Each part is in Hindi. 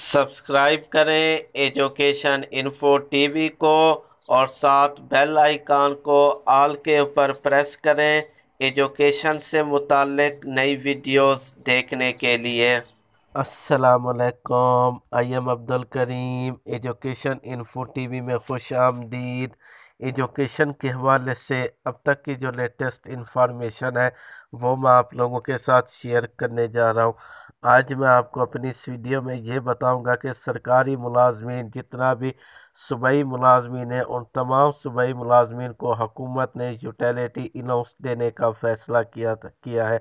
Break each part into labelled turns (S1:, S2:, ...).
S1: सब्सक्राइब करें एजुकेशन इन्फो टीवी को और साथ बेल आइकान को आल के ऊपर प्रेस करें एजुकेशन से मुतक नई वीडियोस देखने के लिए असलकम I am Abdul Karim education info TV में खुश आमदीद एजुकेशन के हवाले से अब तक की जो लेटेस्ट इन्फॉर्मेशन है वो मैं आप लोगों के साथ शेयर करने जा रहा हूँ आज मैं आपको अपनी इस वीडियो में ये बताऊँगा कि सरकारी मुलाजमीन जितना भी सूबाई मुलाजमीन है उन तमाम सूबाई मुलाजमीन को हकूमत ने यूटेलिटी इनाउंस देने का फ़ैसला किया था किया है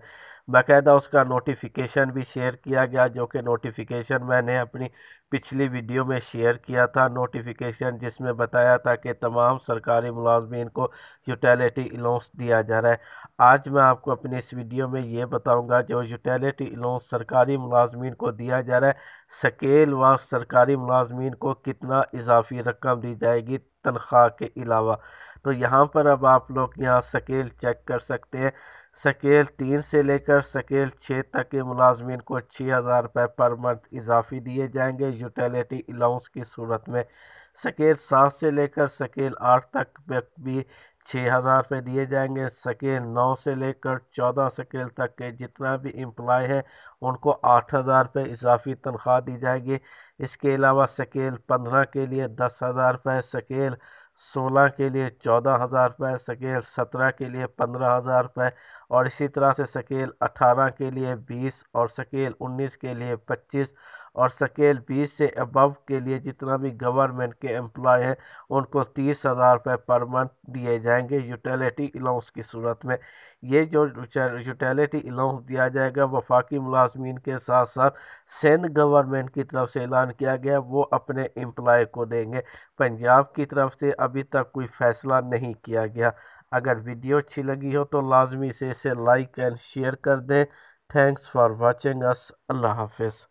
S1: बाकायदा उसका नोटिफिकेशन भी शेयर किया गया जो कि नोटिफिकेशन मैंने अपनी पिछली वीडियो में शेयर किया था नोटिफिकेशन जिसमें बताया था कि तमाम सरकार सरकारी मुलाजमीन को यूटेलिटी इलाउंस दिया जा रहा है आज मैं आपको अपने इस वीडियो में ये बताऊंगा जो यूटेलिटी अलाउंस सरकारी मुलाजमीन को दिया जा रहा है स्केल व सरकारी मुलाजमीन को कितना इजाफी रकम दी जाएगी तनख्वाह के अलावा तो यहाँ पर अब आप लोग यहाँ स्केल चेक कर सकते हैं स्केल तीन से लेकर स्केल छः तक के मुलाजमीन को छः हज़ार रुपये पर मंथ इजाफी दिए जाएंगे यूटिलिटी अलाउंस की सूरत में स्केल सात से लेकर स्केल आठ तक भी छः हज़ार रुपये दिए जाएंगे सकेल नौ से लेकर चौदह सकेल तक के जितना भी एम्प्लॉय है उनको आठ हज़ार रुपये इजाफी तनख्वाह दी जाएगी इसके अलावा सकेल पंद्रह के लिए दस हज़ार रुपये सकेल सोलह के लिए चौदह हज़ार रुपये सकेल सत्रह के लिए पंद्रह हज़ार रुपये और इसी तरह से सकेल अठारह के लिए बीस और सकेल उन्नीस के लिए पच्चीस और स्केल बीस से अबव के लिए जितना भी गवर्नमेंट के एम्प्लॉय हैं उनको तीस हज़ार रुपये पर मंथ दिए जाएंगे यूटिलिटी अलाउंस की सूरत में ये जो यूटिलिटी अलाउंस दिया जाएगा वफाकी मुलाजमीन के साथ साथ सिंध गवर्नमेंट की तरफ से ऐलान किया गया वो अपने एम्प्लॉय को देंगे पंजाब की तरफ से अभी तक कोई फ़ैसला नहीं किया गया अगर वीडियो अच्छी लगी हो तो लाजमी से इसे लाइक एंड शेयर कर दें थैंक्स फॉर वॉचिंग अस अल्लाह हाफिज़